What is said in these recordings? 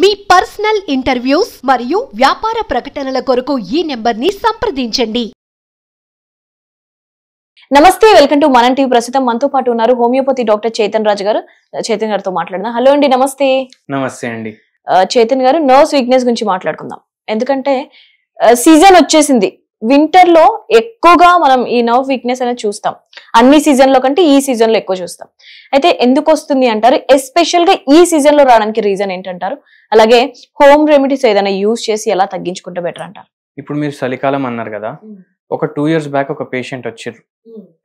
మీ personal interviews మరియు వ్యాపార ప్రకటనల కొరకు ఈ నెంబర్ని సంప్రదించండి నమస్తే వెల్కమ్ టు మనం టీవీ ప్రస్తుతం మనతో పాటు ఉన్నారు హోమియోపతి డాక్టర్ చైతన్ రాజు గారు చైతన్ గారితో మాట్లాడదాం హలో అండి నమస్తే నమస్తే అండి చైతన్ గారు నర్వ్స్ వీక్నెస్ గురించి మాట్లాడుకుందాం ఎందుకంటే సీజన్ వచ్చేసింది వింటర్ లో ఎక్కువగా మనం ఈ నర్వ్ వీక్నెస్ అనేది చూస్తాం అన్ని సీజన్ లో కంటే ఈ సీజన్ లో ఎక్కువ చూస్తాం అయితే ఎందుకు వస్తుంది అంటారు ఎస్పెషల్ గా ఈ సీజన్ లో రావడానికి రీజన్ ఏంటంటారు అలాగే హోమ్ రెమెడీస్ ఏదైనా యూజ్ చేసి ఎలా తగ్గించుకుంటే బెటర్ అంటారు ఇప్పుడు మీరు చలికాలం అన్నారు కదా ఒక టూ ఇయర్స్ బ్యాక్ ఒక పేషెంట్ వచ్చిండ్రు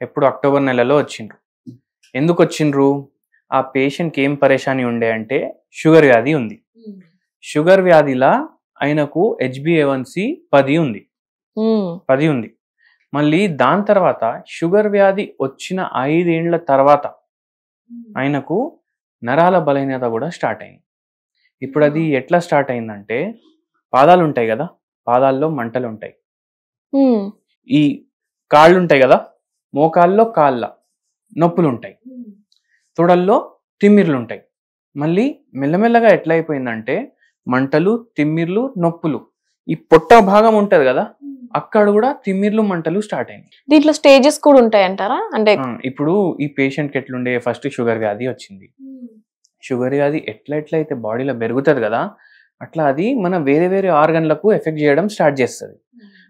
ఎప్పుడు అక్టోబర్ నెలలో వచ్చిండ్రు ఎందుకు వచ్చిండ్రు ఆ పేషెంట్కి ఏం పరేషాని ఉండే అంటే షుగర్ వ్యాధి ఉంది షుగర్ వ్యాధిలా ఆయనకు హెచ్బిఏవన్సి పది ఉంది పది ఉంది మళ్ళీ దాని తర్వాత షుగర్ వ్యాధి వచ్చిన ఐదేండ్ల తర్వాత ఆయనకు నరాల బలహీనత కూడా స్టార్ట్ అయింది ఇప్పుడు అది ఎట్లా స్టార్ట్ అయిందంటే పాదాలు ఉంటాయి కదా పాదాల్లో మంటలు ఉంటాయి ఈ కాళ్ళు ఉంటాయి కదా మోకాల్లో కాళ్ళ నొప్పులు ఉంటాయి తొడల్లో తిమ్మిర్లు ఉంటాయి మళ్ళీ మెల్లమెల్లగా ఎట్లా అయిపోయిందంటే మంటలు తిమ్మిర్లు నొప్పులు ఈ పొట్ట భాగం ఉంటుంది కదా అక్కడ కూడా తిమ్మిర్లు మంటలు స్టార్ట్ అయింది దీంట్లో స్టేజెస్ కూడా ఉంటాయి అంటారా అంటే ఇప్పుడు ఈ పేషెంట్ కి ఎట్లుండే ఫస్ట్ షుగర్ వ్యాధి వచ్చింది షుగర్ వ్యాధి ఎట్లా ఎట్లా అయితే బాడీలో పెరుగుతుంది కదా అట్లా అది మన వేరే వేరే ఆర్గన్లకు ఎఫెక్ట్ చేయడం స్టార్ట్ చేస్తుంది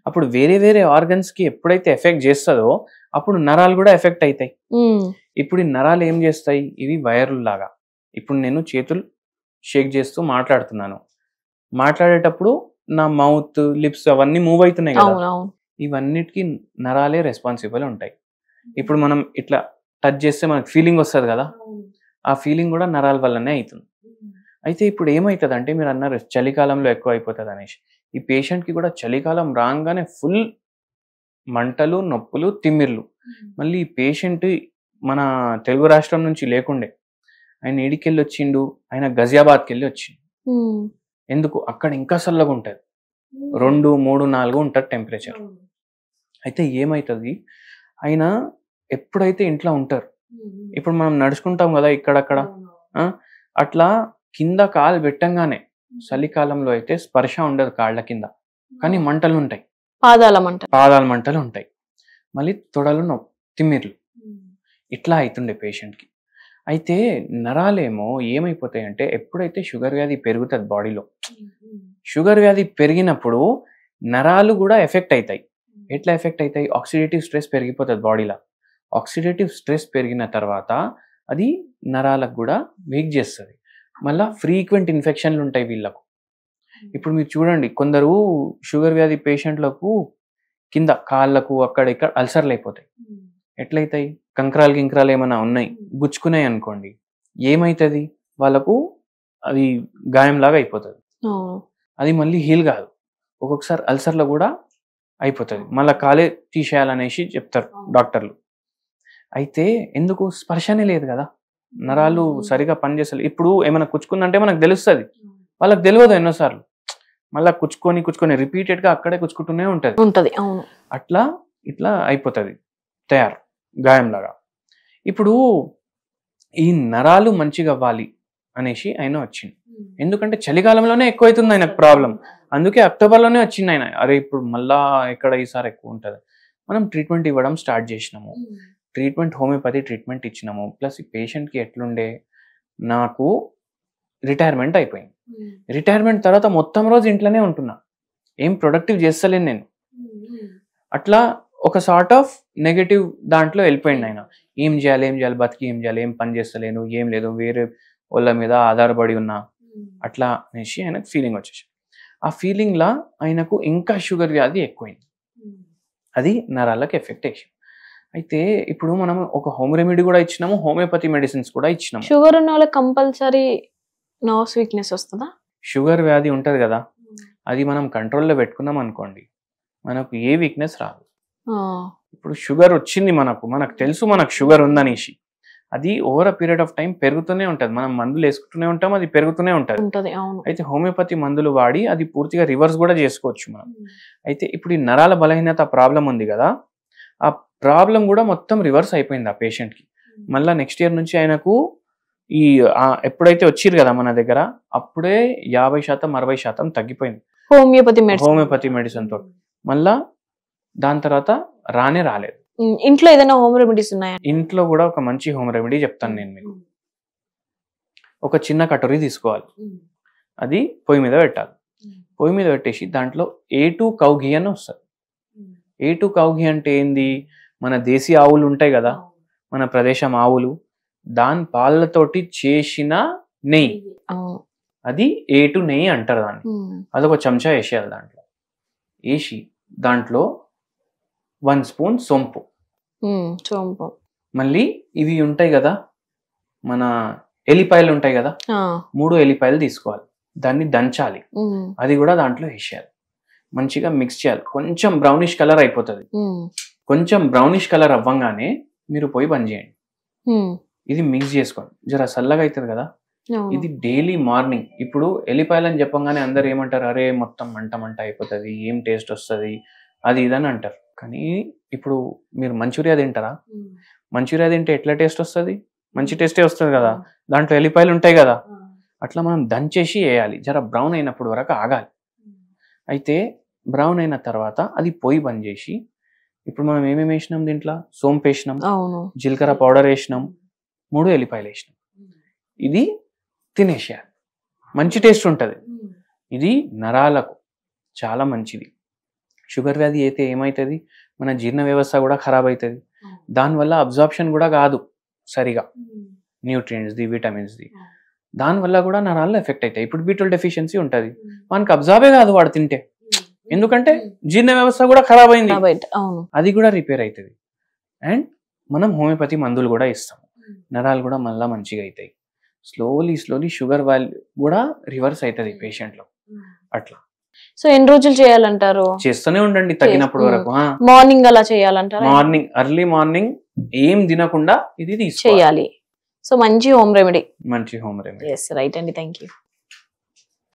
అప్పుడు వేరే వేరే ఆర్గన్స్ కి ఎప్పుడైతే ఎఫెక్ట్ చేస్తుందో అప్పుడు నరాలు కూడా ఎఫెక్ట్ అవుతాయి ఇప్పుడు ఈ నరాలు ఏం చేస్తాయి ఇవి వైర్లు లాగా ఇప్పుడు నేను చేతులు షేక్ చేస్తూ మాట్లాడుతున్నాను మాట్లాడేటప్పుడు నా మౌత్ లిప్స్ అవన్నీ మూవ్ అవుతున్నాయి కదా ఇవన్నిటికి నరాలే రెస్పాన్సిబుల్ ఉంటాయి ఇప్పుడు మనం ఇట్లా టచ్ చేస్తే మనకు ఫీలింగ్ వస్తుంది కదా ఆ ఫీలింగ్ కూడా నరాల వల్లనే అవుతుంది అయితే ఇప్పుడు ఏమవుతుంది అంటే మీరు అన్నారు చలికాలంలో ఎక్కువ అయిపోతుంది అనేసి ఈ పేషెంట్కి కూడా చలికాలం రాగానే ఫుల్ మంటలు నొప్పులు తిమ్మిర్లు మళ్ళీ ఈ పేషెంట్ మన తెలుగు రాష్ట్రం నుంచి లేకుండే ఆయన ఇడికెళ్ళి వచ్చిండు ఆయన గజియాబాద్కి వెళ్ళి వచ్చిండు ఎందుకు అక్కడ ఇంకా చల్లగా ఉంటుంది Hmm. రెండు మూడు నాలుగు ఉంటుంది టెంపరేచర్ hmm. అయితే ఏమవుతుంది ఆయన ఎప్పుడైతే ఇంట్లో ఉంటారు hmm. ఇప్పుడు మనం నడుచుకుంటాం కదా ఇక్కడక్కడ అట్లా కింద కాలు పెట్టంగానే చలికాలంలో అయితే స్పర్శ ఉండదు కాళ్ళ కింద కానీ మంటలు ఉంటాయి పాదాల మంట పాదాల మంటలు ఉంటాయి మళ్ళీ తొడలు నొప్పి తిమ్మిర్లు ఇట్లా అవుతుండే పేషెంట్కి అయితే నరాలేమో ఏమైపోతాయి అంటే ఎప్పుడైతే షుగర్ వ్యాధి పెరుగుతుంది బాడీలో షుగర్ వ్యాధి పెరిగినప్పుడు నరాలు కూడా ఎఫెక్ట్ అవుతాయి ఎట్లా ఎఫెక్ట్ అవుతాయి ఆక్సిడేటివ్ స్ట్రెస్ పెరిగిపోతుంది బాడీలో ఆక్సిడేటివ్ స్ట్రెస్ పెరిగిన తర్వాత అది నరాలకు కూడా వీక్ చేస్తుంది మళ్ళీ ఫ్రీక్వెంట్ ఇన్ఫెక్షన్లు ఉంటాయి వీళ్ళకు ఇప్పుడు మీరు చూడండి కొందరు షుగర్ వ్యాధి పేషెంట్లకు కింద కాళ్ళకు అక్కడ ఇక్కడ అల్సర్లు అయిపోతాయి ఎట్లయితాయి కంకరాలు గింకరాలు ఏమైనా ఉన్నాయి గుచ్చుకున్నాయి అనుకోండి ఏమవుతుంది వాళ్ళకు అది గాయంలాగా అయిపోతుంది అది మళ్ళీ హీల్ కాదు ఒక్కొక్కసారి అల్సర్లో కూడా అయిపోతుంది మళ్ళీ కాలే తీసేయాలనేసి చెప్తారు డాక్టర్లు అయితే ఎందుకు స్పర్శనే లేదు కదా నరాలు సరిగా పనిచేసలేదు ఇప్పుడు ఏమైనా కుచ్చుకుందంటే మనకు తెలుస్తుంది వాళ్ళకి తెలియదు ఎన్నోసార్లు మళ్ళీ కుచ్చుకొని కుచ్చుకొని రిపీటెడ్గా అక్కడే కుచ్చుకుంటూనే ఉంటుంది ఉంటుంది అట్లా ఇట్లా అయిపోతుంది తయారు గాయంలాగా ఇప్పుడు ఈ నరాలు మంచిగా అవ్వాలి అనేసి ఆయన వచ్చింది ఎందుకంటే చలికాలంలోనే ఎక్కువ అవుతుంది ఆయనకు ప్రాబ్లం అందుకే అక్టోబర్లోనే వచ్చింది ఆయన అరే ఇప్పుడు మళ్ళా ఎక్కడ ఈసారి ఎక్కువ ఉంటుంది మనం ట్రీట్మెంట్ ఇవ్వడం స్టార్ట్ చేసినాము ట్రీట్మెంట్ హోమియోపతి ట్రీట్మెంట్ ఇచ్చినాము ప్లస్ ఈ పేషెంట్కి ఎట్లుండే నాకు రిటైర్మెంట్ అయిపోయింది రిటైర్మెంట్ తర్వాత మొత్తం రోజు ఇంట్లోనే ఉంటున్నా ఏం ప్రొడక్టివ్ చేస్తలేను నేను అట్లా ఒక సార్ట్ ఆఫ్ నెగటివ్ దాంట్లో వెళ్ళిపోయింది ఆయన ఏం చేయాలి ఏం చేయాలి బతికి ఏం చేయాలి ఏం పని చేస్తలేను ఏం లేదు వేరే వాళ్ళ మీద ఆధారపడి ఉన్నా hmm. అట్లా అనేసి ఆయనకు ఫీలింగ్ వచ్చేసి ఆ ఫీలింగ్లా ఆయనకు ఇంకా షుగర్ వ్యాధి ఎక్కువైంది hmm. అది నరాలకు ఎఫెక్ట్ అయ్యి అయితే ఇప్పుడు మనం ఒక హోమ్ రెమెడీ కూడా ఇచ్చినాము హోమియోపతి మెడిసిన్స్ కూడా ఇచ్చినాము షుగర్ ఉన్న వాళ్ళకి కంపల్సరీ నర్వ్స్ వీక్నెస్ వస్తుందా షుగర్ వ్యాధి ఉంటుంది కదా hmm. అది మనం కంట్రోల్లో పెట్టుకున్నాం అనుకోండి మనకు ఏ వీక్నెస్ రాదు ఇప్పుడు షుగర్ వచ్చింది మనకు మనకు తెలుసు మనకు షుగర్ ఉందనేసి అది over a period of time పెరుగుతూనే ఉంటుంది మనం మందులు వేసుకుంటూనే ఉంటాం అది పెరుగుతూనే ఉంటుంది అయితే హోమియోపతి మందులు వాడి అది పూర్తిగా రివర్స్ కూడా చేసుకోవచ్చు మనం అయితే ఇప్పుడు ఈ నరాల బలహీనత ప్రాబ్లం ఉంది కదా ఆ ప్రాబ్లం కూడా మొత్తం రివర్స్ అయిపోయింది ఆ పేషెంట్కి మళ్ళీ నెక్స్ట్ ఇయర్ నుంచి ఆయనకు ఈ ఎప్పుడైతే వచ్చారు కదా మన దగ్గర అప్పుడే యాభై శాతం అరవై శాతం తగ్గిపోయింది హోమియోపతి హోమియోపతి మెడిసిన్ తోటి మళ్ళా దాని తర్వాత రానే రాలేదు ఇంట్లో ఏదైనా హోమ్ రెమెడీస్ ఉన్నాయా ఇంట్లో కూడా ఒక మంచి హోమ్ రెమెడీ చెప్తాను నేను మీకు ఒక చిన్న కటోరీ తీసుకోవాలి అది పొయ్యి మీద పెట్టాలి పొయ్యి మీద పెట్టేసి దాంట్లో ఏ టూ కౌఘీ అని వస్తుంది ఏ టూ కౌఘీ అంటే ఏంది మన దేశీ ఆవులు ఉంటాయి కదా మన ప్రదేశం ఆవులు దాని పాలతోటి చేసిన నెయ్యి అది ఏ టూ నెయ్యి అంటారు దాన్ని అదొక చెంచా వేసేయాలి దాంట్లో వేసి దాంట్లో వన్ స్పూన్ సొంపు సొంపు మళ్ళీ ఇవి ఉంటాయి కదా మన ఎలిపాయలు ఉంటాయి కదా మూడు ఎలిపాయలు తీసుకోవాలి దాన్ని దంచాలి అది కూడా దాంట్లో వేసేయాలి మంచిగా మిక్స్ చేయాలి కొంచెం బ్రౌనిష్ కలర్ అయిపోతుంది కొంచెం బ్రౌనిష్ కలర్ అవ్వంగానే మీరు పోయి బంద్ చేయండి ఇది మిక్స్ చేసుకోండి జర చల్లగా అవుతుంది కదా ఇది డైలీ మార్నింగ్ ఇప్పుడు అని చెప్పంగానే అందరు ఏమంటారు అరే మొత్తం మంట మంట అయిపోతుంది ఏం టేస్ట్ వస్తుంది అది ఇదని అంటారు కానీ ఇప్పుడు మీరు మంచూరియా తింటారా మంచూరియా తింటే ఎట్లా టేస్ట్ వస్తుంది మంచి టేస్టే వస్తుంది కదా దాంట్లో ఎల్లిపాయలు ఉంటాయి కదా అట్లా మనం దంచేసి వేయాలి జర బ్రౌన్ అయినప్పుడు వరకు ఆగాలి అయితే బ్రౌన్ అయిన తర్వాత అది పొయ్యి బంద్ చేసి ఇప్పుడు మనం ఏమేమి వేసినాం దీంట్లో సోంపు వేసినాం జీలకర్ర పౌడర్ వేసినాం మూడు ఎల్లిపాయలు వేసినాం ఇది తినేసేయాలి మంచి టేస్ట్ ఉంటుంది ఇది నరాలకు చాలా మంచిది షుగర్ వ్యాధి అయితే ఏమవుతుంది మన జీర్ణ వ్యవస్థ కూడా ఖరాబ్ అవుతుంది దానివల్ల అబ్జార్ప్షన్ కూడా కాదు సరిగా న్యూట్రియన్స్ది విటమిన్స్ది దానివల్ల కూడా నరాల్లో ఎఫెక్ట్ అవుతాయి ఇప్పుడు బీట్రూల్ డెఫిషియన్సీ ఉంటుంది మనకు అబ్జార్బే కాదు వాడు తింటే ఎందుకంటే జీర్ణ వ్యవస్థ కూడా ఖరాబ్ అయింది అది కూడా రిపేర్ అవుతుంది అండ్ మనం హోమియోపతి మందులు కూడా ఇస్తాం నరాలు కూడా మళ్ళీ మంచిగా అవుతాయి స్లోలీ స్లోలీ షుగర్ వాల్యూ కూడా రివర్స్ అవుతుంది పేషెంట్లో అట్లా సో ఎన్ని రోజులు చేయాలంటారు చేస్తూనే ఉండండి తగినప్పుడు వరకు మార్నింగ్ అలా చేయాలంటారు మార్నింగ్ అర్లీ మార్నింగ్ ఏం తినకుండా ఇది చేయాలి సో మంచి హోమ్ రెమెడీ మంచి హోమ్ రెమెడీ రైట్ అండి థ్యాంక్ యూ